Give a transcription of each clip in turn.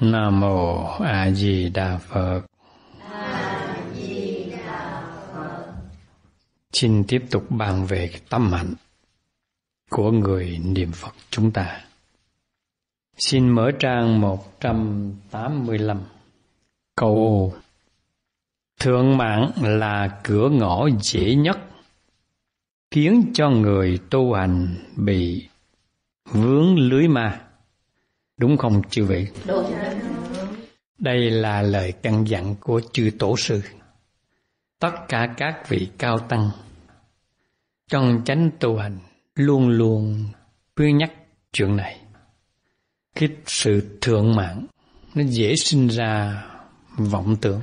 Nam mô A Di Đà Phật. Xin tiếp tục bàn về tâm hạnh của người niệm Phật chúng ta. Xin mở trang 185. Câu Thượng mạng là cửa ngõ dễ nhất khiến cho người tu hành bị vướng lưới ma. Đúng không chư vị? Đúng. Đây là lời căn dặn của chư tổ sư. Tất cả các vị cao tăng trong chánh tu hành luôn luôn khuyên nhắc chuyện này. khi sự thượng mạng nó dễ sinh ra vọng tưởng.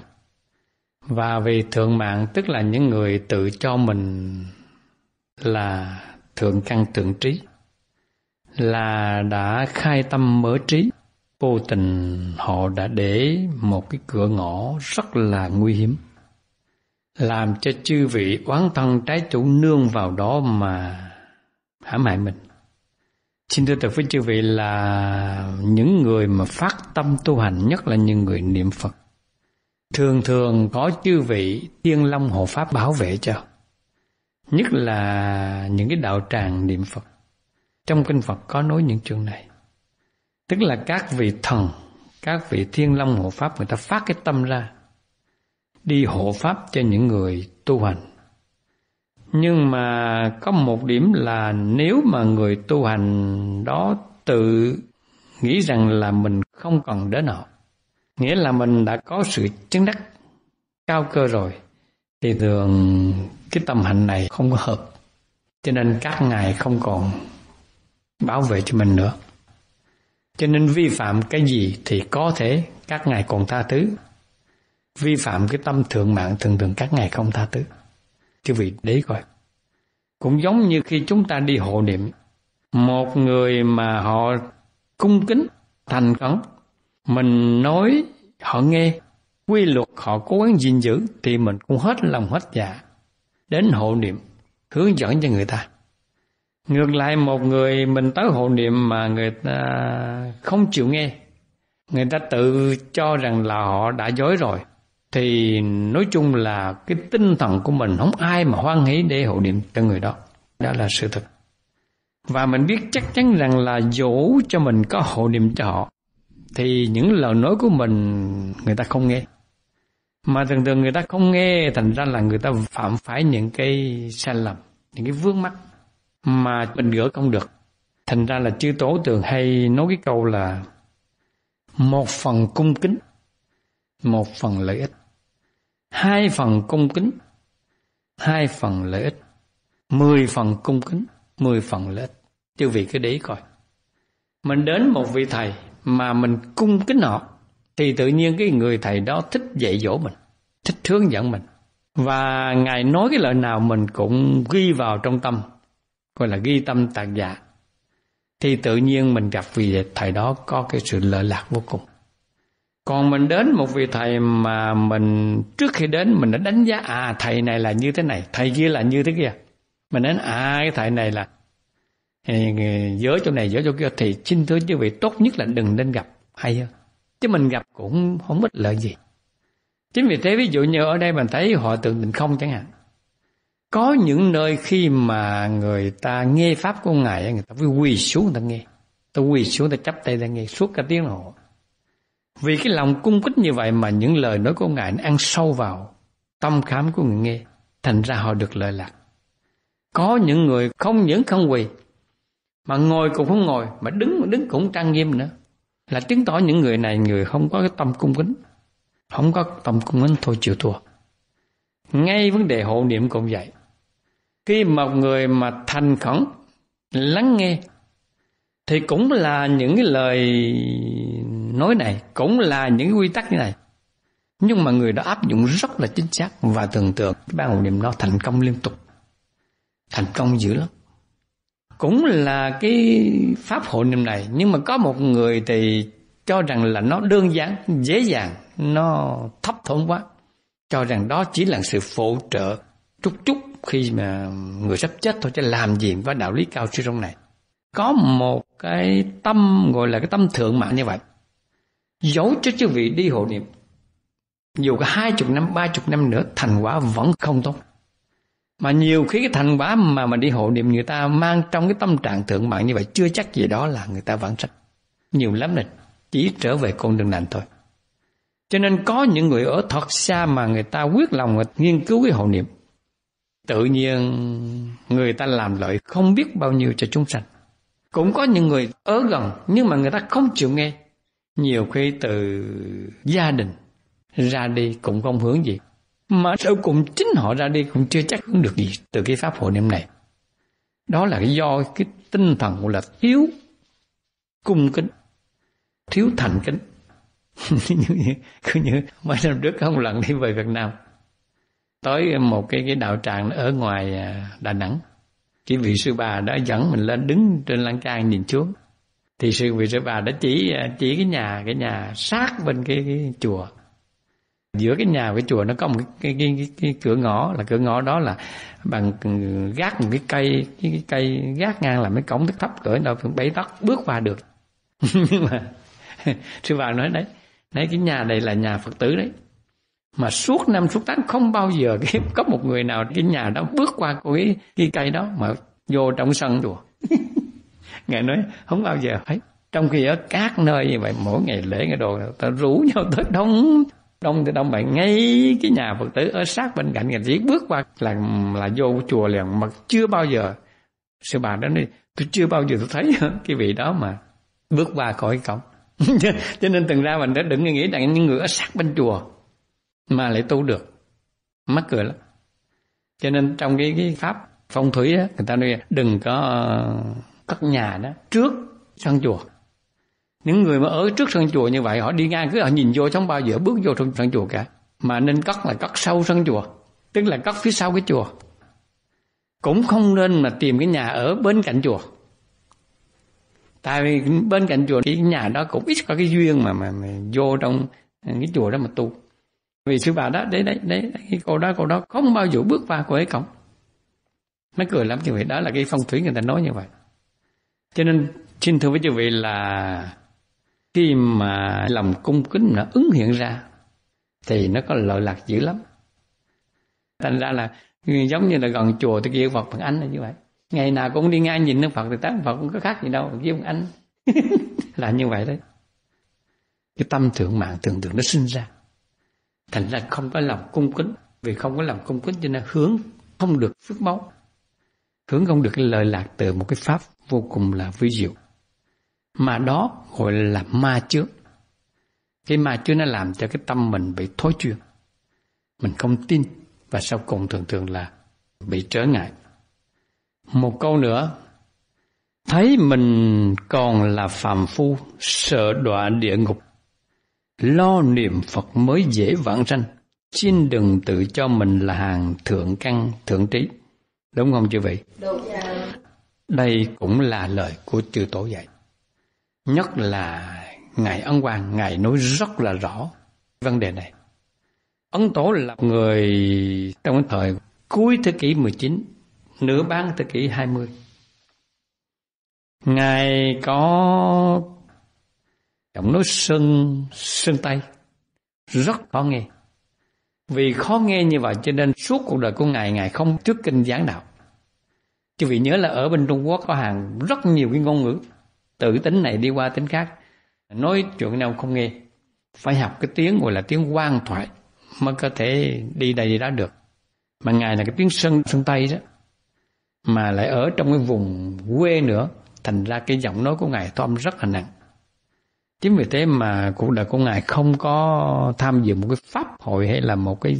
Và vì thượng mạng tức là những người tự cho mình là thượng căn thượng trí là đã khai tâm mở trí vô tình họ đã để một cái cửa ngõ rất là nguy hiểm làm cho chư vị oán thân trái chủ nương vào đó mà hãm hại mình xin thưa thật với chư vị là những người mà phát tâm tu hành nhất là những người niệm phật thường thường có chư vị tiên long hộ pháp bảo vệ cho nhất là những cái đạo tràng niệm phật trong kinh phật có nói những chương này tức là các vị thần các vị thiên long hộ pháp người ta phát cái tâm ra đi hộ pháp cho những người tu hành nhưng mà có một điểm là nếu mà người tu hành đó tự nghĩ rằng là mình không cần đến họ nghĩa là mình đã có sự chứng đắc cao cơ rồi thì thường cái tâm hạnh này không có hợp cho nên các ngài không còn bảo vệ cho mình nữa cho nên vi phạm cái gì thì có thể các ngài còn tha thứ. Vi phạm cái tâm thượng mạng thường thường các ngài không tha thứ. Chứ vị đấy coi. Cũng giống như khi chúng ta đi hộ niệm, một người mà họ cung kính, thành khẩn, mình nói họ nghe, quy luật họ cố gắng gìn giữ thì mình cũng hết lòng hết dạ đến hộ niệm hướng dẫn cho người ta Ngược lại một người mình tới hộ niệm mà người ta không chịu nghe, người ta tự cho rằng là họ đã dối rồi, thì nói chung là cái tinh thần của mình không ai mà hoan hỷ để hộ niệm cho người đó. Đó là sự thật. Và mình biết chắc chắn rằng là dỗ cho mình có hộ niệm cho họ, thì những lời nói của mình người ta không nghe. Mà thường thường người ta không nghe thành ra là người ta phạm phải những cái sai lầm, những cái vướng mắc mà mình gỡ không được thành ra là chư tố thường hay nói cái câu là một phần cung kính một phần lợi ích hai phần cung kính hai phần lợi ích mười phần cung kính mười phần lợi ích chư vị cứ để ý coi mình đến một vị thầy mà mình cung kính họ thì tự nhiên cái người thầy đó thích dạy dỗ mình thích hướng dẫn mình và ngài nói cái lời nào mình cũng ghi vào trong tâm gọi là ghi tâm tạc giả thì tự nhiên mình gặp vị thầy đó có cái sự lợi lạc vô cùng còn mình đến một vị thầy mà mình trước khi đến mình đã đánh giá à thầy này là như thế này thầy kia là như thế kia mình đến à cái thầy này là giới chỗ này giới chỗ kia thì xin thưa chứ vị tốt nhất là đừng nên gặp hay hơn chứ mình gặp cũng không ích lợi gì chính vì thế ví dụ như ở đây mình thấy họ tượng tình không chẳng hạn có những nơi khi mà người ta nghe pháp của ngài người ta phải quỳ xuống người ta nghe ta quỳ xuống ta chắp tay ta nghe suốt cả tiếng đồng hồ vì cái lòng cung kính như vậy mà những lời nói của ngài nó ăn sâu vào tâm khám của người nghe thành ra họ được lợi lạc có những người không những không quỳ mà ngồi cũng không ngồi mà đứng đứng cũng trang nghiêm nữa là chứng tỏ những người này người không có cái tâm cung kính không có tâm cung kính thôi chịu thua ngay vấn đề hộ niệm cũng vậy khi một người mà thành khẩn lắng nghe thì cũng là những cái lời nói này cũng là những quy tắc như này nhưng mà người đó áp dụng rất là chính xác và tưởng tượng ban hồn niệm nó thành công liên tục thành công dữ lắm cũng là cái pháp hội niệm này nhưng mà có một người thì cho rằng là nó đơn giản dễ dàng nó thấp thốn quá cho rằng đó chỉ là sự phụ trợ chút chút khi mà người sắp chết thôi chứ làm gì với đạo lý cao siêu trong này có một cái tâm gọi là cái tâm thượng mạng như vậy giấu cho chư vị đi hộ niệm dù có hai chục năm ba chục năm nữa thành quả vẫn không tốt mà nhiều khi cái thành quả mà mình đi hộ niệm người ta mang trong cái tâm trạng thượng mạng như vậy chưa chắc gì đó là người ta vẫn sanh nhiều lắm là chỉ trở về con đường lành thôi cho nên có những người ở thật xa mà người ta quyết lòng nghiên cứu cái hộ niệm tự nhiên người ta làm lợi không biết bao nhiêu cho chúng sanh cũng có những người ở gần nhưng mà người ta không chịu nghe nhiều khi từ gia đình ra đi cũng không hướng gì mà sau cùng chính họ ra đi cũng chưa chắc hướng được gì từ cái pháp hội niệm này đó là do cái tinh thần là thiếu cung kính thiếu thành kính cứ như mấy năm trước có một lần đi về việt nam tới một cái cái đạo tràng ở ngoài à, Đà Nẵng cái vị sư bà đã dẫn mình lên đứng trên lan can nhìn xuống thì sư vị sư bà đã chỉ à, chỉ cái nhà cái nhà sát bên cái, cái chùa giữa cái nhà cái chùa nó có một cái, cái, cái, cái, cửa ngõ là cửa ngõ đó là bằng gác một cái cây cái, cái cây gác ngang là mấy cổng thấp thấp cỡ đâu cũng bảy tấc bước qua được nhưng mà sư bà nói đấy đấy cái nhà này là nhà phật tử đấy mà suốt năm suốt tháng không bao giờ có một người nào cái nhà đó bước qua của cái, cái cây đó mà vô trong sân chùa. ngài nói không bao giờ ấy trong khi ở các nơi như vậy mỗi ngày lễ ngày đồ ta rủ nhau tới đông đông thì đông bạn ngay cái nhà phật tử ở sát bên cạnh ngài chỉ bước qua là là vô chùa liền mà chưa bao giờ sư bà đó đi tôi chưa bao giờ tôi thấy cái vị đó mà bước qua khỏi cổng cho nên từng ra mình đã đừng nghĩ rằng những người ở sát bên chùa mà lại tu được mắc cười lắm cho nên trong cái, cái pháp phong thủy đó, người ta nói đừng có ờ, cất nhà đó trước sân chùa những người mà ở trước sân chùa như vậy họ đi ngang cứ họ nhìn vô trong bao giờ bước vô trong sân chùa cả mà nên cất là cất sau sân chùa tức là cất phía sau cái chùa cũng không nên mà tìm cái nhà ở bên cạnh chùa tại vì bên cạnh chùa thì cái nhà đó cũng ít có cái duyên mà mà, mà vô trong cái chùa đó mà tu vì sư bà đó đấy đấy đấy cái cô đó cô đó không bao giờ bước qua của ấy cổng nó cười lắm chứ vị đó là cái phong thủy người ta nói như vậy cho nên xin thưa với chư vị là khi mà lòng cung kính nó ứng hiện ra thì nó có lợi lạc dữ lắm thành ra là giống như là gần chùa thì kia phật bằng anh là như vậy ngày nào cũng đi ngang nhìn đức phật thì tán phật cũng có khác gì đâu kia ông anh là như vậy đấy cái tâm thượng mạng tưởng tượng nó sinh ra thành ra không có lòng cung kính vì không có lòng cung kính cho nên hướng không được phước báu hướng không được lợi lạc từ một cái pháp vô cùng là vi diệu mà đó gọi là ma chướng cái ma chướng nó làm cho cái tâm mình bị thối chuyên mình không tin và sau cùng thường thường là bị trở ngại một câu nữa thấy mình còn là phàm phu sợ đọa địa ngục lo niệm Phật mới dễ vãng sanh. Xin đừng tự cho mình là hàng thượng căn thượng trí. Đúng không chư vị? Đúng. Đây cũng là lời của chư tổ dạy. Nhất là Ngài ân Hoàng, Ngài nói rất là rõ vấn đề này. Ấn Tổ là người trong thời cuối thế kỷ 19, nửa bán thế kỷ 20. Ngài có giọng nói sơn sơn tây rất khó nghe vì khó nghe như vậy cho nên suốt cuộc đời của ngài ngài không trước kinh giảng đạo chứ vì nhớ là ở bên trung quốc có hàng rất nhiều cái ngôn ngữ từ tính này đi qua tính khác nói chuyện nào không nghe phải học cái tiếng gọi là tiếng quan thoại mới có thể đi đây đi đó được mà ngài là cái tiếng sơn sơn tây đó mà lại ở trong cái vùng quê nữa thành ra cái giọng nói của ngài thu âm rất là nặng chính vì thế mà cuộc đời của ngài không có tham dự một cái pháp hội hay là một cái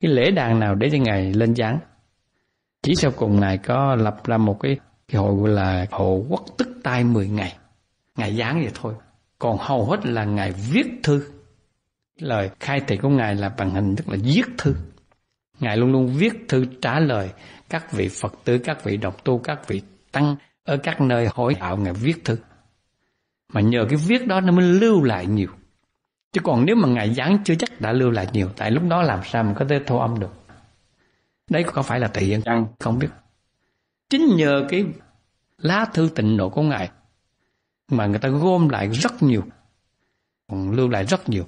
cái lễ đàn nào để cho ngài lên giảng chỉ sau cùng ngài có lập ra một cái, cái hội gọi là hộ quốc tức tai 10 ngày ngài giảng vậy thôi còn hầu hết là ngài viết thư lời khai thị của ngài là bằng hình tức là viết thư ngài luôn luôn viết thư trả lời các vị phật tử các vị độc tu các vị tăng ở các nơi hội đạo ngài viết thư mà nhờ cái viết đó nó mới lưu lại nhiều chứ còn nếu mà ngài giảng chưa chắc đã lưu lại nhiều tại lúc đó làm sao mình có thể thu âm được đấy có phải là tỳ chăng không biết chính nhờ cái lá thư tịnh độ của ngài mà người ta gom lại rất nhiều còn lưu lại rất nhiều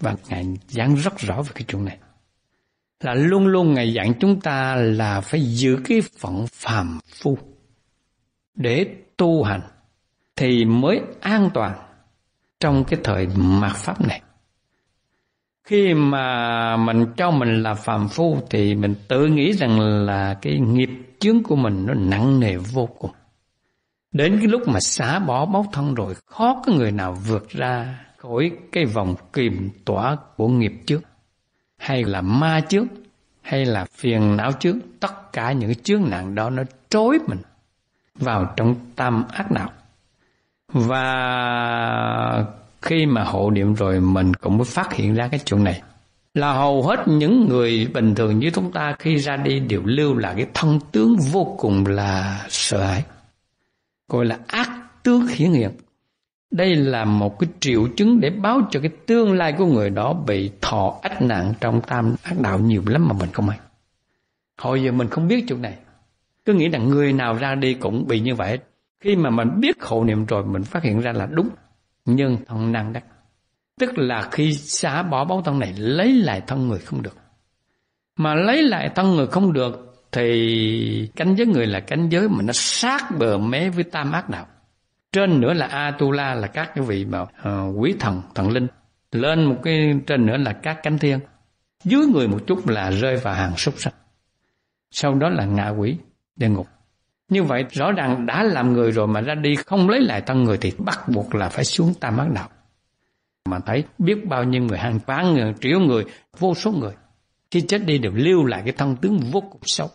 và ngài giảng rất rõ về cái chuyện này là luôn luôn ngài dặn chúng ta là phải giữ cái phận phàm phu để tu hành thì mới an toàn trong cái thời mạt pháp này khi mà mình cho mình là phàm phu thì mình tự nghĩ rằng là cái nghiệp chướng của mình nó nặng nề vô cùng đến cái lúc mà xả bỏ bóc thân rồi khó có người nào vượt ra khỏi cái vòng kìm tỏa của nghiệp trước hay là ma trước hay là phiền não trước tất cả những chướng nặng đó nó trói mình vào trong tam ác đạo và khi mà hộ niệm rồi mình cũng mới phát hiện ra cái chuyện này là hầu hết những người bình thường như chúng ta khi ra đi đều lưu là cái thân tướng vô cùng là sợ hãi gọi là ác tướng hiển hiện đây là một cái triệu chứng để báo cho cái tương lai của người đó bị thọ ách nạn trong tam ác đạo nhiều lắm mà mình không hay hồi giờ mình không biết chuyện này cứ nghĩ rằng người nào ra đi cũng bị như vậy khi mà mình biết khổ niệm rồi mình phát hiện ra là đúng nhân thân năng đắc tức là khi xả bỏ báu thân này lấy lại thân người không được mà lấy lại thân người không được thì cánh giới người là cánh giới mà nó sát bờ mé với tam ác đạo trên nữa là atula là các cái vị mà uh, quý thần thần linh lên một cái trên nữa là các cánh thiên dưới người một chút là rơi vào hàng súc sắc sau đó là ngạ quỷ địa ngục như vậy rõ ràng đã làm người rồi mà ra đi không lấy lại thân người thì bắt buộc là phải xuống tam ác đạo. Mà thấy biết bao nhiêu người, hàng vạn người, triệu người, vô số người. Khi chết đi đều lưu lại cái thân tướng vô cùng xấu.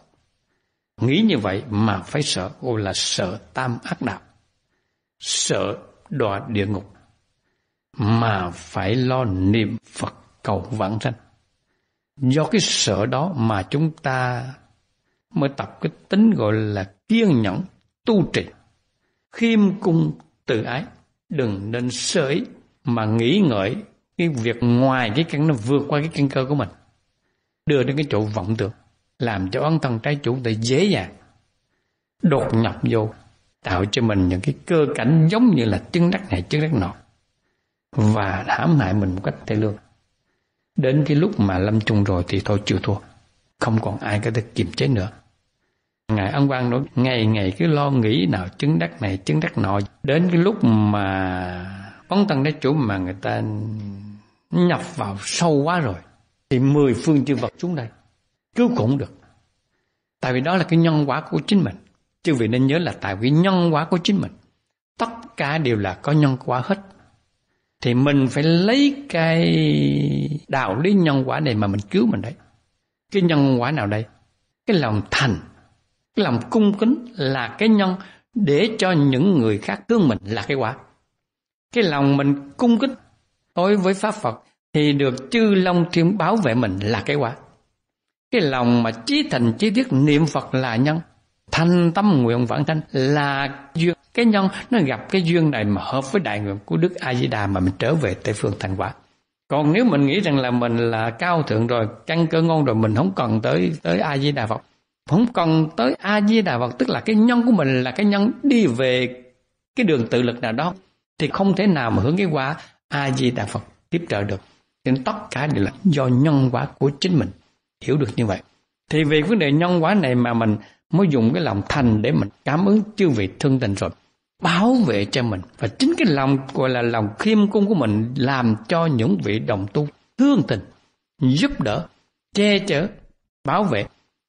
Nghĩ như vậy mà phải sợ, gọi là sợ tam ác đạo. Sợ đọa địa ngục. Mà phải lo niệm Phật cầu vãng sanh. Do cái sợ đó mà chúng ta mới tập cái tính gọi là kiên nhẫn tu trì khiêm cung tự ái đừng nên sới mà nghĩ ngợi cái việc ngoài cái căn nó vượt qua cái căn cơ của mình đưa đến cái chỗ vọng tưởng làm cho ân thân trái chủ ta dễ dàng đột nhập vô tạo cho mình những cái cơ cảnh giống như là chân đắc này chân đắc nọ và hãm hại mình một cách tệ lương đến cái lúc mà lâm chung rồi thì thôi chịu thua không còn ai có thể kiềm chế nữa Ngài Ân Quang nói ngày ngày cứ lo nghĩ nào chứng đắc này chứng đắc nọ. Đến cái lúc mà phóng tăng đế chủ mà người ta nhập vào sâu quá rồi thì mười phương chư Phật xuống đây cứu cũng được. Tại vì đó là cái nhân quả của chính mình. Chư vị nên nhớ là tại vì nhân quả của chính mình. Tất cả đều là có nhân quả hết. Thì mình phải lấy cái đạo lý nhân quả này mà mình cứu mình đấy. Cái nhân quả nào đây? Cái lòng thành lòng cung kính là cái nhân để cho những người khác thương mình là cái quả cái lòng mình cung kính đối với pháp phật thì được chư long thiên bảo vệ mình là cái quả cái lòng mà trí thành trí tiết niệm phật là nhân thanh tâm nguyện vãng sanh là duyên cái nhân nó gặp cái duyên này mà hợp với đại nguyện của đức a di đà mà mình trở về tây phương thành quả còn nếu mình nghĩ rằng là mình là cao thượng rồi căn cơ ngon rồi mình không cần tới tới a di đà phật không cần tới a di đà phật tức là cái nhân của mình là cái nhân đi về cái đường tự lực nào đó thì không thể nào mà hướng cái quả a di đà phật tiếp trợ được nên tất cả đều là do nhân quả của chính mình hiểu được như vậy thì vì vấn đề nhân quả này mà mình mới dùng cái lòng thành để mình cảm ứng chư vị thương tình rồi bảo vệ cho mình và chính cái lòng gọi là lòng khiêm cung của mình làm cho những vị đồng tu thương tình giúp đỡ che chở bảo vệ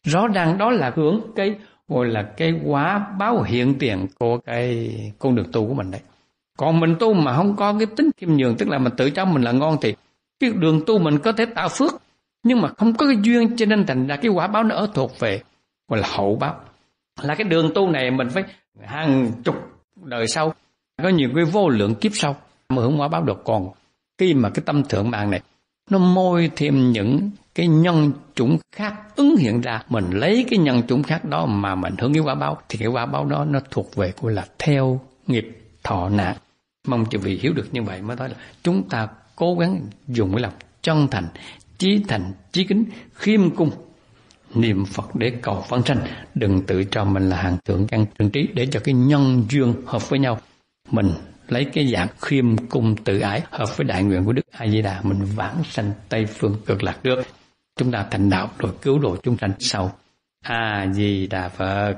rõ ràng đó là hướng cái gọi là cái quá báo hiện tiền của cái con đường tu của mình đấy còn mình tu mà không có cái tính kim nhường tức là mình tự cho mình là ngon thì cái đường tu mình có thể tạo phước nhưng mà không có cái duyên cho nên thành ra cái quả báo nó ở thuộc về gọi là hậu báo là cái đường tu này mình phải hàng chục đời sau có nhiều cái vô lượng kiếp sau mới hưởng quả báo được còn khi mà cái tâm thượng mạng này nó môi thêm những cái nhân chủng khác ứng hiện ra mình lấy cái nhân chủng khác đó mà mình hưởng cái quả báo thì cái quả báo đó nó thuộc về của là theo nghiệp thọ nạn mong chư vị hiểu được như vậy mới nói là chúng ta cố gắng dùng cái lòng chân thành chí thành chí kính khiêm cung niệm phật để cầu vãng sanh đừng tự cho mình là hàng thượng căn thượng trí để cho cái nhân duyên hợp với nhau mình lấy cái dạng khiêm cung tự ái hợp với đại nguyện của Đức A Di Đà mình vãng sanh Tây phương cực lạc được. Chúng ta thành đạo rồi cứu độ chúng sanh sau. A Di Đà Phật.